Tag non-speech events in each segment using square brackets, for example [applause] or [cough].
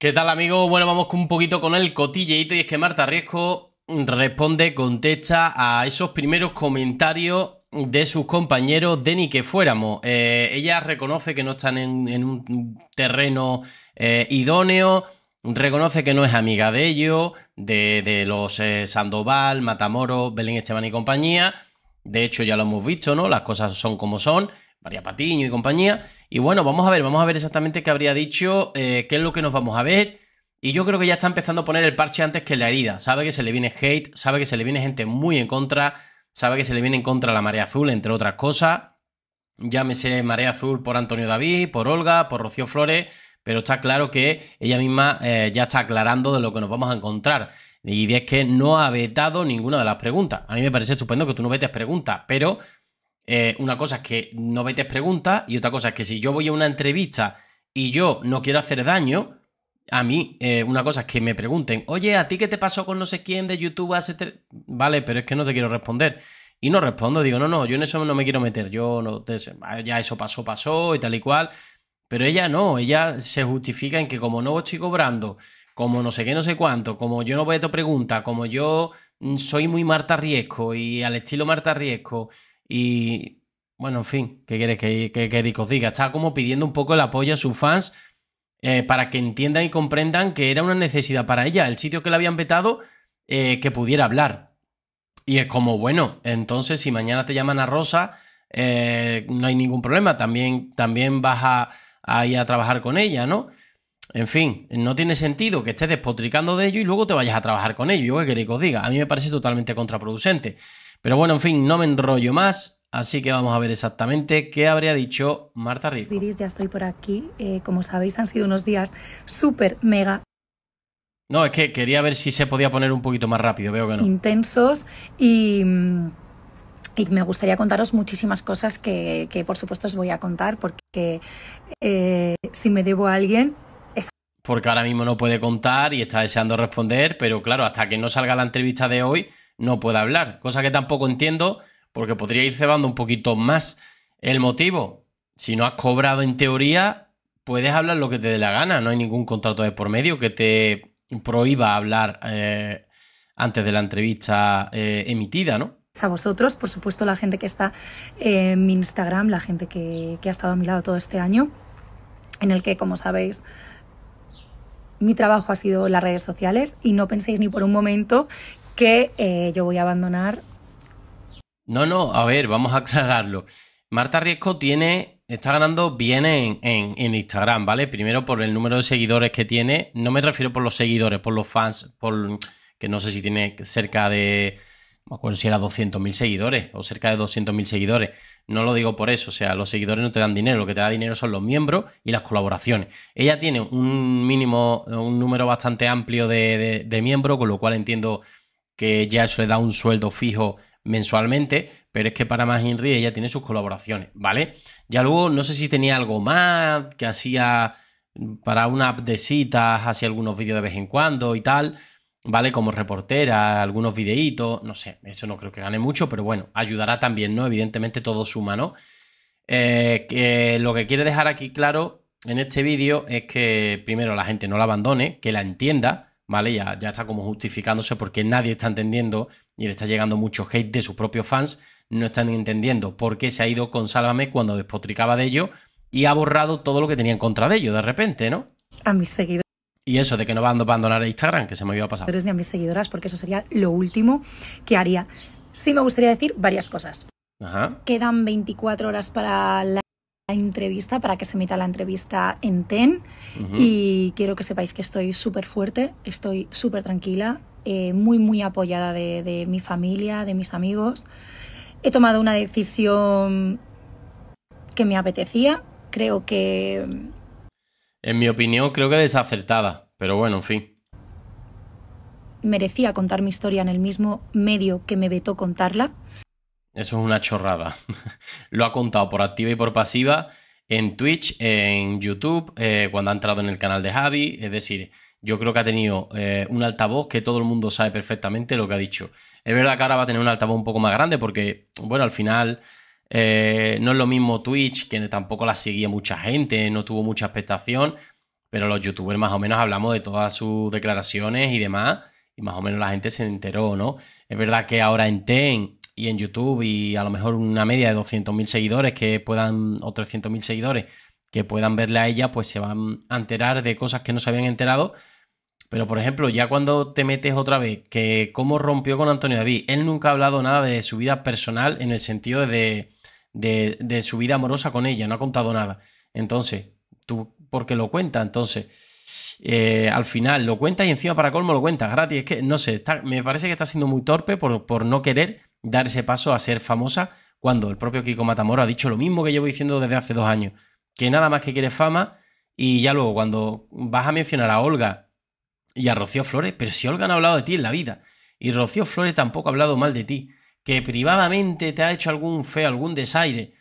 ¿Qué tal amigos? Bueno, vamos un poquito con el cotilleito y es que Marta Riesco responde, contesta a esos primeros comentarios de sus compañeros de ni que fuéramos. Eh, ella reconoce que no están en, un terreno eh, idóneo, reconoce que no es amiga de ellos, de, los eh, Sandoval, Matamoros, Belén Esteban y compañía. De hecho, ya lo hemos visto, ¿no? Las cosas son como son, María Patiño y compañía. Y bueno, vamos a ver, vamos a ver exactamente qué habría dicho, eh, qué es lo que nos vamos a ver. Y yo creo que ya está empezando a poner el parche antes que la herida. Sabe que se le viene hate, sabe que se le viene gente muy en contra, sabe que se le viene en contra la marea azul, entre otras cosas. Llámese marea azul por Antonio David, por Olga, por Rocío Flores, pero está claro que ella misma eh, ya está aclarando de lo que nos vamos a encontrar. Y es que no ha vetado ninguna de las preguntas. A mí me parece estupendo que tú no vetes preguntas, pero eh, una cosa es que no metes preguntas y otra cosa es que si yo voy a una entrevista y yo no quiero hacer daño, a mí, eh, una cosa es que me pregunten, oye, ¿a ti qué te pasó con no sé quién de YouTube hace Vale, pero es que no te quiero responder. Y no respondo, digo, no, no, yo en eso no me quiero meter, yo no, ah, ya eso pasó, pasó y tal y cual. Pero ella no, ella se justifica en que como no estoy cobrando, como no sé qué, no sé cuánto, como yo no voy a tu pregunta, como yo mm, soy muy Marta Riesco y al estilo Marta Riesco, y bueno, en fin, ¿qué queréis que, que, que, os diga? Está como pidiendo un poco el apoyo a sus fans eh, para que entiendan y comprendan que era una necesidad para ella, el sitio que la habían vetado, eh, que pudiera hablar. Y es como, bueno, entonces si mañana te llaman a Rosa, eh, no hay ningún problema, también, también vas a, a ir a trabajar con ella, ¿no? En fin, no tiene sentido que estés despotricando de ello y luego te vayas a trabajar con ello. Yo que os diga, a mí me parece totalmente contraproducente. Pero bueno, en fin, no me enrollo más, así que vamos a ver exactamente qué habría dicho Marta Rico. ya estoy por aquí. Eh, como sabéis, han sido unos días súper mega no, es que quería ver si se podía poner un poquito más rápido, veo que no. Intensos y, y me gustaría contaros muchísimas cosas que, por supuesto os voy a contar porque eh, si me debo a alguien... Es... Porque ahora mismo no puede contar y está deseando responder, pero claro, hasta que no salga la entrevista de hoy, no pueda hablar, cosa que tampoco entiendo porque podría ir cebando un poquito más el motivo. Si no has cobrado en teoría, puedes hablar lo que te dé la gana, no hay ningún contrato de por medio que te prohíba hablar eh, antes de la entrevista eh, emitida, ¿no? a vosotros, por supuesto la gente que está en mi Instagram, la gente que, que, ha estado a mi lado todo este año, en el que, como sabéis, mi trabajo ha sido las redes sociales y no penséis ni por un momento que eh, yo voy a abandonar. No, no, a ver, vamos a aclararlo. Marta Riesco tiene, está ganando bien en, Instagram, ¿vale? Primero por el número de seguidores que tiene. No me refiero por los seguidores, por los fans, por que no sé si tiene cerca de, me acuerdo si era 200.000 seguidores o cerca de 200.000 seguidores. No lo digo por eso, o sea, los seguidores no te dan dinero, lo que te da dinero son los miembros y las colaboraciones. Ella tiene un mínimo, un número bastante amplio de miembros, con lo cual entiendo que ya eso le da un sueldo fijo mensualmente, pero es que para más Henry ella tiene sus colaboraciones, ¿vale? Ya luego no sé si tenía algo más que hacía para una app de citas, hacía algunos vídeos de vez en cuando y tal, ¿vale? Como reportera, algunos videitos, no sé, eso no creo que gane mucho, pero bueno, ayudará también, ¿no? Evidentemente todo suma, ¿no? Eh, que lo que quiere dejar aquí claro en este vídeo es que primero la gente no la abandone, que la entienda, ¿vale? Ya, está como justificándose porque nadie está entendiendo y le está llegando mucho hate de sus propios fans, no están entendiendo por qué se ha ido con Sálvame cuando despotricaba de ello y ha borrado todo lo que tenía en contra de ello de repente, ¿no? A mis seguidores. Y eso de que no va a abandonar Instagram, que se me iba a pasar. Ni a mis seguidoras, porque eso sería lo último que haría. Sí me gustaría decir varias cosas. Ajá. Quedan 24 horas para la entrevista para que se emita la entrevista en TEN y quiero que sepáis que estoy súper fuerte, estoy súper tranquila, eh, muy muy apoyada de, de, mi familia, de mis amigos. He tomado una decisión que me apetecía, creo que... En mi opinión creo que desacertada, pero bueno, en fin. Merecía contar mi historia en el mismo medio que me vetó contarla. Eso es una chorrada. [laughs] Lo ha contado por activa y por pasiva en Twitch, en YouTube, eh, cuando ha entrado en el canal de Javi. Es decir, yo creo que ha tenido eh, un altavoz que todo el mundo sabe perfectamente lo que ha dicho. Es verdad que ahora va a tener un altavoz un poco más grande porque, bueno, al final eh, no es lo mismo Twitch, que tampoco la seguía mucha gente, no tuvo mucha expectación, pero los youtubers más o menos hablamos de todas sus declaraciones y demás, y más o menos la gente se enteró, ¿no? Es verdad que ahora en TEN y en YouTube y a lo mejor una media de 200.000 seguidores que puedan, o 300.000 seguidores que puedan verle a ella, pues se van a enterar de cosas que no se habían enterado. Pero por ejemplo, ya cuando te metes otra vez, que cómo rompió con Antonio David, él nunca ha hablado nada de su vida personal en el sentido de, su vida amorosa con ella, no ha contado nada. Entonces, tú, qué lo cuenta, entonces, eh, al final lo cuenta y encima para colmo lo cuentas gratis. Es que, no sé, me parece que está siendo muy torpe por, por no querer dar ese paso a ser famosa cuando el propio Kiko Matamoros ha dicho lo mismo que llevo diciendo desde hace dos años, que nada más que quiere fama y ya luego cuando vas a mencionar a Olga y a Rocío Flores, pero si Olga no ha hablado de ti en la vida y Rocío Flores tampoco ha hablado mal de ti, que privadamente te ha hecho algún feo, algún desaire,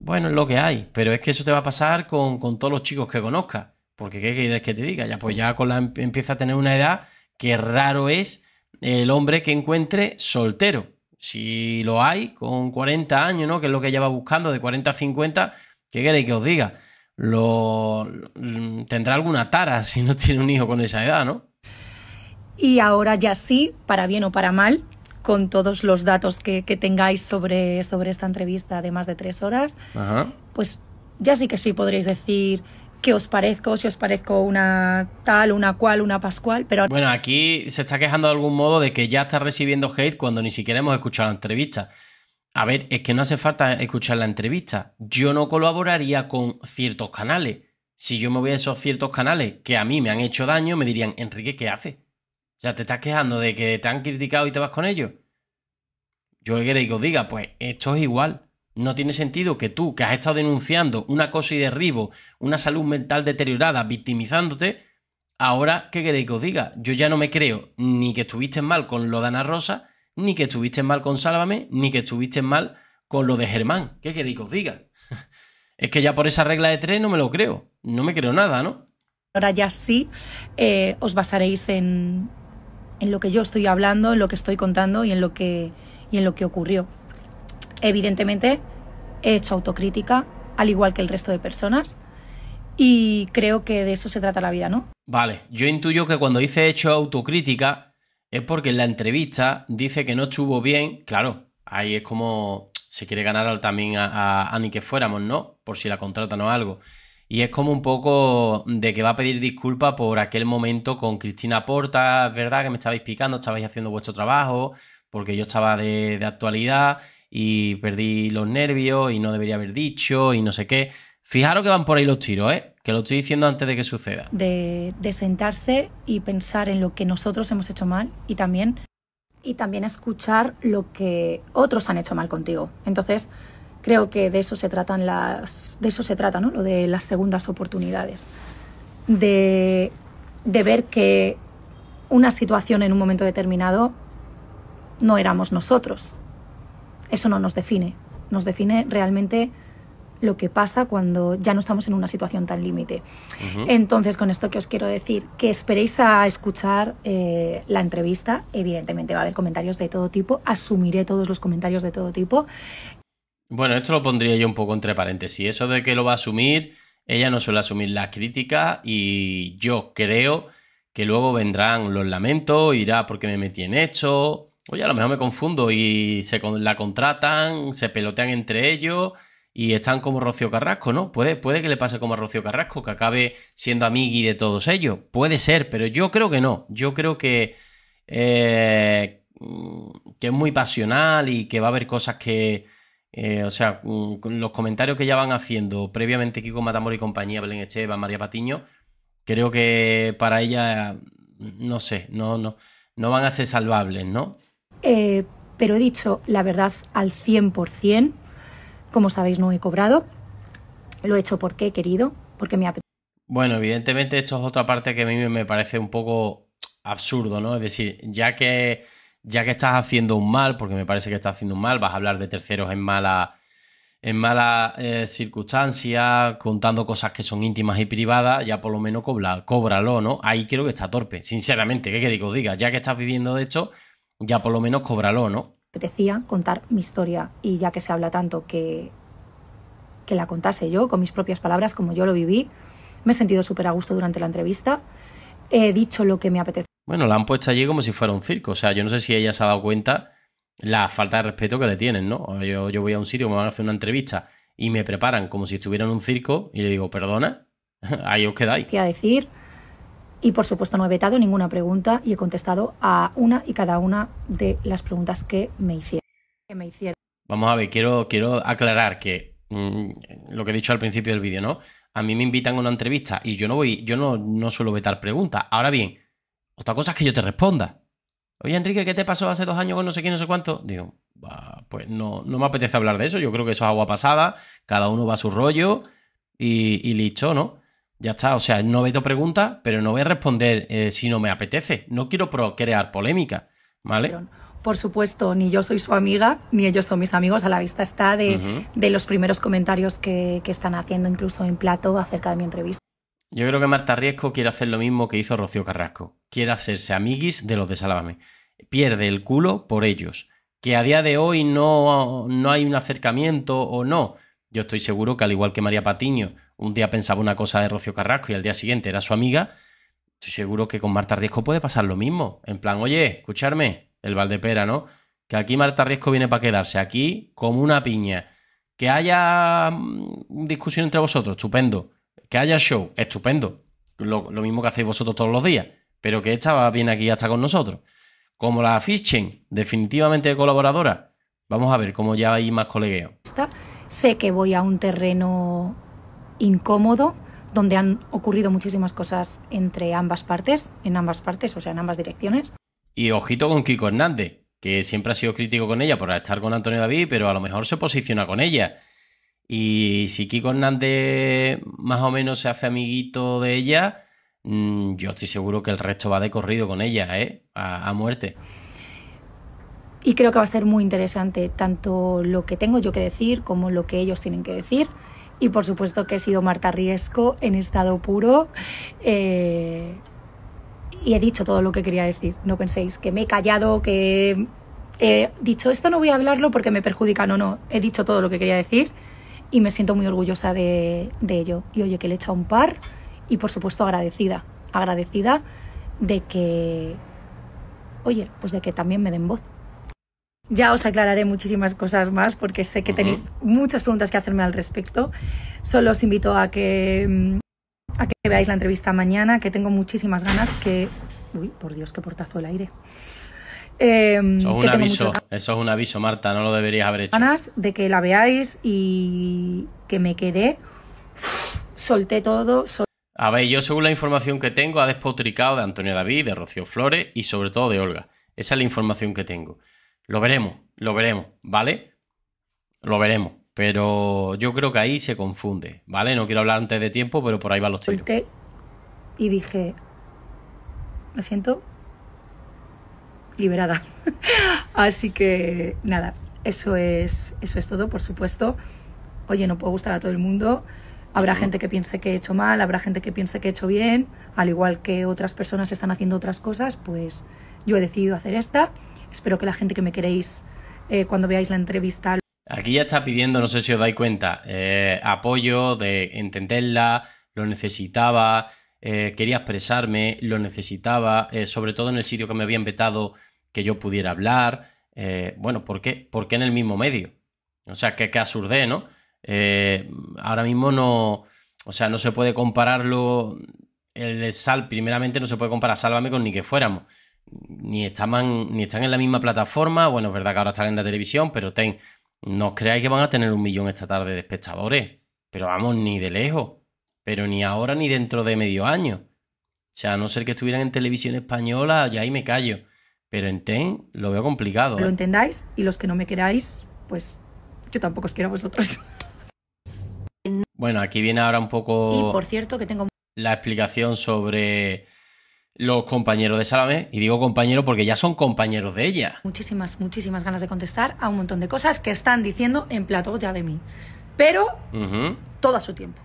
bueno, es lo que hay, pero es que eso te va a pasar con, todos los chicos que conozcas, porque ¿qué quieres que te diga? Ya pues ya con la, empieza a tener una edad que raro es el hombre que encuentre soltero. Si lo hay, con 40 años, ¿no? Que es lo que lleva va buscando, de 40 a 50, ¿qué queréis que os diga? Lo, mm, tendrá alguna tara si no tiene un hijo con esa edad, ¿no? Y ahora ya sí, para bien o para mal, con todos los datos que, tengáis sobre, sobre esta entrevista de más de tres horas, pues ya sí que sí podréis decir que os parezco, si os parezco una tal, una cual, una pascual, pero... Bueno, aquí se está quejando de algún modo de que ya está recibiendo hate cuando ni siquiera hemos escuchado la entrevista. A ver, es que no hace falta escuchar la entrevista. Yo no colaboraría con ciertos canales. Si yo me voy a esos ciertos canales que a mí me han hecho daño, me dirían, Enrique, ¿qué haces? O sea, te estás quejando de que te han criticado y te vas con ellos. Yo queréis que os diga, pues esto es igual. No tiene sentido que tú, que has estado denunciando un acoso y derribo, una salud mental deteriorada, victimizándote, ahora, ¿qué queréis que os diga? Yo ya no me creo ni que estuviste mal con lo de Ana Rosa, ni que estuviste mal con Sálvame, ni que estuviste mal con lo de Germán. ¿Qué queréis que os diga? [laughs] es que ya por esa regla de tres no me lo creo. No me creo nada, ¿no? Ahora ya sí, eh, os basaréis en, en lo que yo estoy hablando, en lo que estoy contando y en lo que, y en lo que ocurrió. Evidentemente he hecho autocrítica, al igual que el resto de personas, y creo que de eso se trata la vida, ¿no? Vale, yo intuyo que cuando dice ...he hecho autocrítica es porque en la entrevista dice que no estuvo bien, claro, ahí es como se quiere ganar también a, Ani ni que fuéramos, ¿no? Por si la contratan o algo. Y es como un poco de que va a pedir disculpas por aquel momento con Cristina Porta, ¿verdad? Que me estabais picando, estabais haciendo vuestro trabajo, porque yo estaba de actualidad y perdí los nervios y no debería haber dicho y no sé qué. Fijaros que van por ahí los tiros, ¿eh? que lo estoy diciendo antes de que suceda. De, de sentarse y pensar en lo que nosotros hemos hecho mal y también... Y también escuchar lo que otros han hecho mal contigo. Entonces, creo que de eso se tratan las de eso se trata no lo de las segundas oportunidades de, de, ver que una situación en un momento determinado no éramos nosotros eso no nos define. Nos define realmente lo que pasa cuando ya no estamos en una situación tan límite. Entonces, con esto que os quiero decir, que esperéis a escuchar eh, la entrevista. Evidentemente va a haber comentarios de todo tipo. Asumiré todos los comentarios de todo tipo. Bueno, esto lo pondría yo un poco entre paréntesis. Eso de que lo va a asumir, ella no suele asumir la crítica y yo creo que luego vendrán los lamentos, irá porque me metí en hecho. Oye, a lo mejor me confundo y se la contratan, se pelotean entre ellos y están como Rocío Carrasco, ¿no? Puede, puede que le pase como a Rocío Carrasco, que acabe siendo amigui de todos ellos. Puede ser, pero yo creo que no. Yo creo que, eh, mm, que es muy pasional y que va a haber cosas que, eh, o sea, mm, los comentarios que ya van haciendo previamente Kiko Matamor y compañía, Belén Echeva, María Patiño, creo que para ella, mm, no sé, no, no, no van a ser salvables, ¿no? Eh, pero he dicho la verdad al 100%. Como sabéis, no he cobrado. Lo he hecho porque he querido, porque me apetece. Bueno, evidentemente esto es otra parte que a mí me parece un poco absurdo, ¿no? Es decir, ya que, ya que estás haciendo un mal, porque me parece que estás haciendo un mal, vas a hablar de terceros en mala en malas eh, circunstancias, contando cosas que son íntimas y privadas, ya por lo menos cóbralo, ¿no? Ahí creo que está torpe, sinceramente, ¿qué queréis que os diga? Ya que estás viviendo de esto, ya por lo menos cóbralo, ¿no? Apetecía contar mi historia y ya que se habla tanto que, que la contase yo con mis propias palabras, como yo lo viví, me he sentido súper a gusto durante la entrevista, he dicho lo que me apetecía. Bueno, la han puesto allí como si fuera un circo, o sea, yo no sé si ella se ha dado cuenta la falta de respeto que le tienen, ¿no? Yo, yo voy a un sitio, me van a hacer una entrevista y me preparan como si estuviera en un circo y le digo, perdona, [laughs] ahí os quedáis. decir, y por supuesto no he vetado ninguna pregunta y he contestado a una y cada una de las preguntas que me hicieron. Vamos a ver, quiero, quiero aclarar que mm, lo que he dicho al principio del vídeo, ¿no? A mí me invitan a una entrevista y yo no voy, yo no, no suelo vetar preguntas. Ahora bien, otra cosa es que yo te responda. Oye, Enrique, ¿qué te pasó hace dos años con no sé quién, no sé cuánto? Digo, pues no, no me apetece hablar de eso. Yo creo que eso es agua pasada. Cada uno va a su rollo y, y listo, ¿no? Ya está, o sea, no veto preguntas, pero no voy a responder eh, si no me apetece. No quiero crear polémica, ¿vale? Por supuesto, ni yo soy su amiga, ni ellos son mis amigos. A la vista está de, los primeros comentarios que, están haciendo, incluso en plato, acerca de mi entrevista. Yo creo que Marta Riesco quiere hacer lo mismo que hizo Rocío Carrasco. Quiere hacerse amiguis de los de Sálvame. Pierde el culo por ellos. Que a día de hoy no hay un acercamiento o no. Yo estoy seguro que al igual que María Patiño un día pensaba una cosa de Rocío Carrasco y al día siguiente era su amiga, estoy seguro que con Marta Riesco puede pasar lo mismo. En plan, oye, escucharme, el Valdepera, ¿no? Que aquí Marta Riesco viene para quedarse, aquí como una piña. Que haya mm, discusión entre vosotros, estupendo. Que haya show, estupendo. Lo, mismo que hacéis vosotros todos los días, pero que esta viene aquí hasta con nosotros. Como la afichen, definitivamente colaboradora. Vamos a ver cómo ya hay más colegueo. Sé que voy a un terreno incómodo, donde han ocurrido muchísimas cosas entre ambas partes, en ambas partes, o sea, en ambas direcciones. Y ojito con Kiko Hernández, que siempre ha sido crítico con ella por estar con Antonio David, pero a lo mejor se posiciona con ella. Y si Kiko Hernández más o menos se hace amiguito de ella, mm, yo estoy seguro que el resto va de corrido con ella, ¿eh? A, a, muerte. Y creo que va a ser muy interesante tanto lo que tengo yo que decir como lo que ellos tienen que decir. Y por supuesto que he sido Marta Riesco en estado puro. Eh, y he dicho todo lo que quería decir. No penséis que me he callado, que he dicho esto no voy a hablarlo porque me perjudica. No, no. He dicho todo lo que quería decir y me siento muy orgullosa de, de ello. Y oye, que le he echado un par y por supuesto agradecida. Agradecida de que. Oye, pues de que también me den voz. Ya os aclararé muchísimas cosas más porque sé que tenéis muchas preguntas que hacerme al respecto. Solo os invito a que, mm, a que veáis la entrevista mañana, que tengo muchísimas ganas que... Uy, por Dios, qué portazo el aire. Em, eso, es un aviso, Marta, no lo deberías haber hecho. Ganas de que la veáis y que me quedé. solté todo. a ver, yo según la información que tengo, ha despotricado de Antonio David, de Rocío Flores y sobre todo de Olga. Esa es la información que tengo. Lo veremos, lo veremos, ¿vale? Lo veremos. Pero yo creo que ahí se confunde, ¿vale? No quiero hablar antes de tiempo, pero por ahí van los tiros. Y dije, me siento liberada. [laughs] Así que nada, eso es, eso es todo, por supuesto. Oye, no puedo gustar a todo el mundo. Habrá gente que piense que he hecho mal, habrá gente que piense que he hecho bien, al igual que otras personas están haciendo otras cosas, pues yo he decidido hacer esta. Espero que la gente que me queréis eh, cuando veáis la entrevista... Aquí ya está pidiendo, no sé si os dais cuenta, eh, apoyo de entenderla, lo necesitaba, eh, quería expresarme, lo necesitaba, sobre todo en el sitio que me había vetado que yo pudiera hablar. bueno, ¿por qué? en el mismo medio? O sea, que, absurde ¿no? ahora mismo no, o sea, no se puede compararlo el Sal, primeramente no se puede comparar Sálvame con ni que fuéramos ni, estaban, ni están en la misma plataforma. Bueno, es verdad que ahora están en la televisión, pero ten, no os creáis que van a tener un millón esta tarde de espectadores. Pero vamos, ni de lejos. Pero ni ahora ni dentro de medio año. O sea, a no ser que estuvieran en televisión española, ya ahí me callo. Pero en TEN lo veo complicado. Lo ¿eh? entendáis y los que no me queráis, pues yo tampoco os quiero a vosotros. [laughs] Bueno, aquí viene ahora un poco... Y por cierto que tengo... La explicación sobre los compañeros de Salamé... y digo compañero porque ya son compañeros de ella. Muchísimas, muchísimas ganas de contestar a un montón de cosas que están diciendo en plato ya de mí. Pero todo a su tiempo.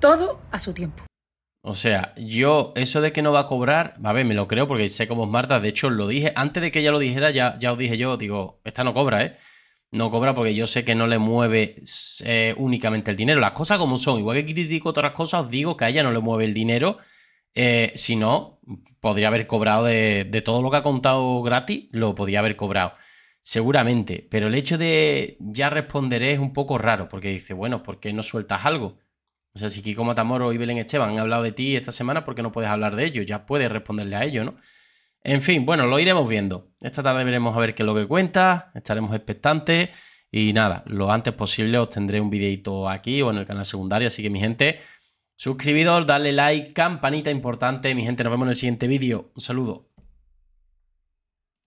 Todo a su tiempo. O sea, yo eso de que no va a cobrar, a ver, me lo creo porque sé cómo es Marta, de hecho lo dije, antes de que ella lo dijera, ya, ya os dije yo, digo, esta no cobra, ¿eh? No cobra porque yo sé que no le mueve eh, únicamente el dinero, las cosas como son, igual que critico otras cosas, os digo que a ella no le mueve el dinero, eh, si no, podría haber cobrado de, todo lo que ha contado gratis, lo podría haber cobrado. Seguramente, pero el hecho de ya responderé es un poco raro, porque dice, bueno, ¿por qué no sueltas algo? O sea, si Kiko Matamoro y Belén Esteban han hablado de ti esta semana, ¿por qué no puedes hablar de ello? Ya puedes responderle a ello, ¿no? En fin, bueno, lo iremos viendo. Esta tarde veremos a ver qué es lo que cuenta, estaremos expectantes y nada, lo antes posible os tendré un videito aquí o en el canal secundario, así que mi gente, Suscribidos, dale like, campanita importante. Mi gente, nos vemos en el siguiente vídeo. Un saludo.